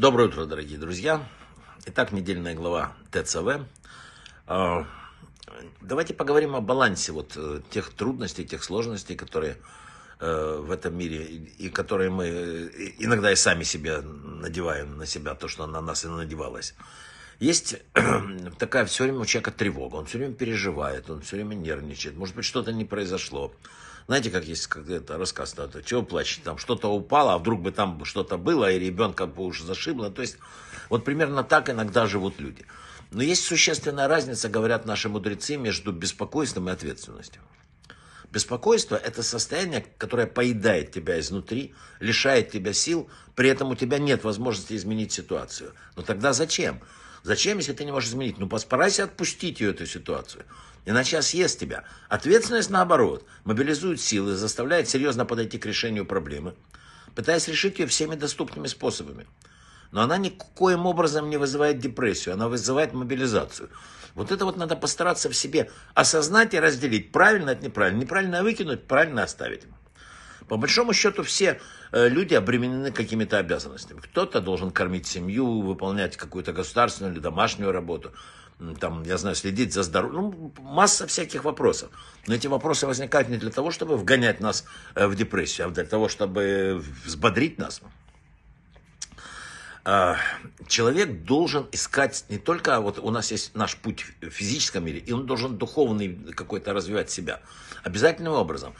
Доброе утро, дорогие друзья. Итак, недельная глава ТЦВ. А, давайте поговорим о балансе вот э, тех трудностей, тех сложностей, которые э, в этом мире, и которые мы э, иногда и сами себе надеваем на себя, то, что на нас и надевалось. Есть такая все время у человека тревога, он все время переживает, он все время нервничает, может быть, что-то не произошло. Знаете, как есть как это рассказ, да, чего плачет, там что-то упало, а вдруг бы там что-то было, и ребенка бы уж зашибло. То есть вот примерно так иногда живут люди. Но есть существенная разница, говорят наши мудрецы, между беспокойством и ответственностью. Беспокойство – это состояние, которое поедает тебя изнутри, лишает тебя сил, при этом у тебя нет возможности изменить ситуацию. Но тогда зачем? Зачем, если ты не можешь изменить? Ну, постарайся отпустить ее, эту ситуацию. Иначе она съест тебя. Ответственность, наоборот, мобилизует силы, заставляет серьезно подойти к решению проблемы, пытаясь решить ее всеми доступными способами. Но она никоим образом не вызывает депрессию, она вызывает мобилизацию. Вот это вот надо постараться в себе осознать и разделить. Правильно от неправильно. Неправильно выкинуть, правильно оставить. По большому счету все э, люди обременены какими-то обязанностями. Кто-то должен кормить семью, выполнять какую-то государственную или домашнюю работу, там, я знаю, следить за здоровьем, ну, масса всяких вопросов. Но эти вопросы возникают не для того, чтобы вгонять нас э, в депрессию, а для того, чтобы взбодрить нас. А, человек должен искать не только, вот у нас есть наш путь в физическом мире, и он должен духовный какой-то развивать себя. Обязательным образом.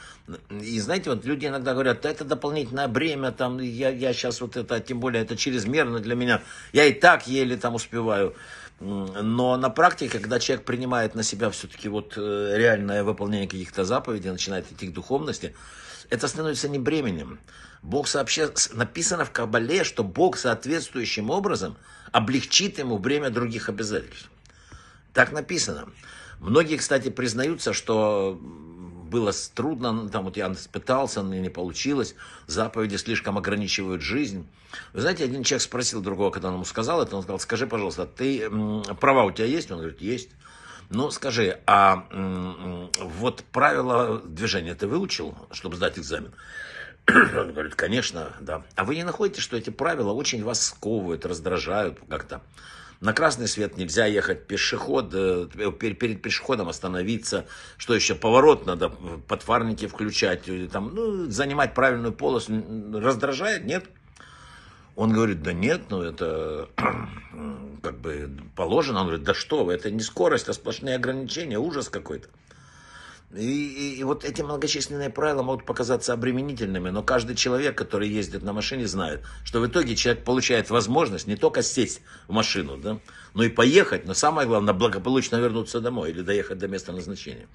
И знаете, вот люди иногда говорят, да это дополнительное бремя, там, я, я сейчас вот это, тем более это чрезмерно для меня, я и так еле там успеваю. Но на практике, когда человек принимает на себя все-таки вот э, реальное выполнение каких-то заповедей, начинает идти к духовности, это становится не бременем. Бог сообще написано в Кабале, что Бог соответствующим образом облегчит ему время других обязательств. Так написано. Многие, кстати, признаются, что было трудно, ну, там вот я пытался, но не получилось, заповеди слишком ограничивают жизнь. Вы знаете, один человек спросил другого, когда он ему сказал это, он сказал, скажи, пожалуйста, ты, права у тебя есть? Он говорит, есть. Ну, скажи, а вот правила движения ты выучил, чтобы сдать экзамен? Он говорит, конечно, да. А вы не находите, что эти правила очень вас сковывают, раздражают как-то? На красный свет нельзя ехать, пешеход, э, перед пешеходом остановиться, что еще, поворот надо, подфарники включать, э, там, ну, занимать правильную полосу, раздражает, нет? Он говорит, да нет, ну это как бы положено. Он говорит, да что вы, это не скорость, а сплошные ограничения, ужас какой-то. И, и, и вот эти многочисленные правила могут показаться обременительными, но каждый человек, который ездит на машине, знает, что в итоге человек получает возможность не только сесть в машину, да, но и поехать, но самое главное, благополучно вернуться домой или доехать до места назначения.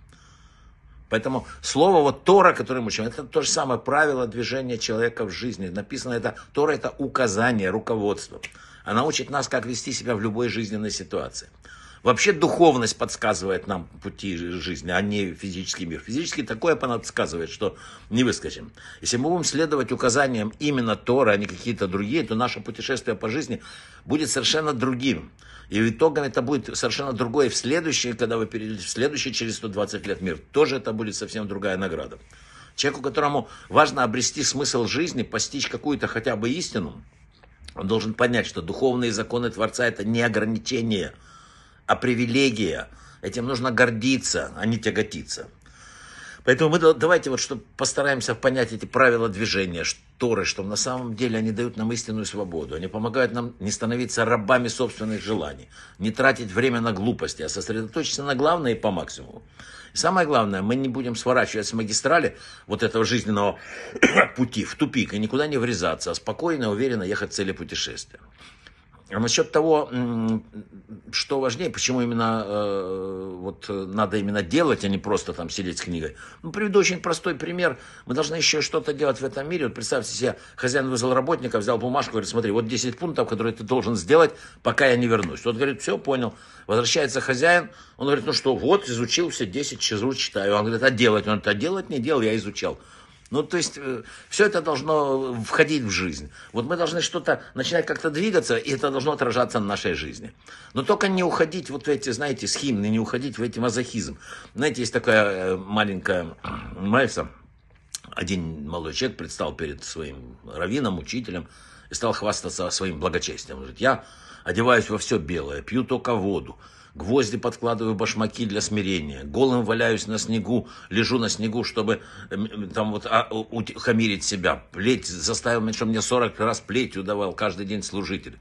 Поэтому слово вот Тора, которое мы учим, это то же самое правило движения человека в жизни. Написано это, Тора это указание, руководство. Она учит нас, как вести себя в любой жизненной ситуации. Вообще духовность подсказывает нам пути жизни, а не физический мир. Физически такое подсказывает, что не выскочим. Если мы будем следовать указаниям именно Тора, а не какие-то другие, то наше путешествие по жизни будет совершенно другим. И в итоге это будет совершенно другое. В следующее, когда вы перейдете в следующий через 120 лет мир, тоже это будет совсем другая награда. Человеку, которому важно обрести смысл жизни, постичь какую-то хотя бы истину, он должен понять, что духовные законы Творца – это не ограничение – а привилегия. Этим нужно гордиться, а не тяготиться. Поэтому мы давайте вот чтобы постараемся понять эти правила движения, шторы, что на самом деле они дают нам истинную свободу. Они помогают нам не становиться рабами собственных желаний, не тратить время на глупости, а сосредоточиться на главное и по максимуму. И самое главное, мы не будем сворачивать с магистрали вот этого жизненного пути в тупик и никуда не врезаться, а спокойно, уверенно ехать к цели путешествия. А насчет того, что важнее, почему именно э, вот надо именно делать, а не просто там сидеть с книгой. Ну, приведу очень простой пример. Мы должны еще что-то делать в этом мире. Вот представьте себе, хозяин вызвал работника, взял бумажку, говорит, смотри, вот 10 пунктов, которые ты должен сделать, пока я не вернусь. Тот говорит, все, понял. Возвращается хозяин, он говорит, ну что, вот, изучил все 10, сижу, читаю. Он говорит, а делать? Он говорит, а делать не делал, я изучал. Ну, то есть, э, все это должно входить в жизнь. Вот мы должны что-то начинать как-то двигаться, и это должно отражаться на нашей жизни. Но только не уходить вот в эти, знаете, схемы, не уходить в эти мазохизм. Знаете, есть такая э, маленькая э, один молодой человек предстал перед своим раввином, учителем, и стал хвастаться своим благочестием. Он говорит, я одеваюсь во все белое, пью только воду, гвозди подкладываю в башмаки для смирения, голым валяюсь на снегу, лежу на снегу, чтобы эм, э, там вот а, у, хамирить себя. Плеть заставил меня, что мне 40 раз плетью давал каждый день служитель.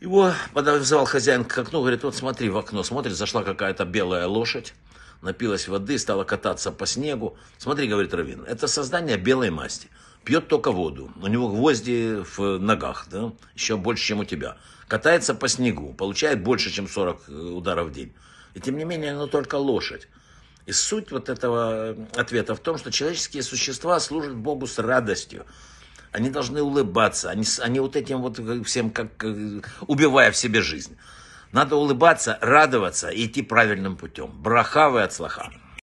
Его подозвал хозяин к окну, говорит, вот смотри в окно, смотрит, зашла какая-то белая лошадь, напилась воды, стала кататься по снегу. Смотри, говорит Равин, это создание белой масти. Пьет только воду, у него гвозди в ногах, да, еще больше, чем у тебя. Катается по снегу, получает больше, чем 40 э, ударов в день. И тем не менее, оно только лошадь. И суть вот этого э, ответа в том, что человеческие существа служат Богу с радостью. Они должны улыбаться. Они, они вот этим вот э, всем, как э, убивая в себе жизнь. Надо улыбаться, радоваться и идти правильным путем. Брахавы от слаха.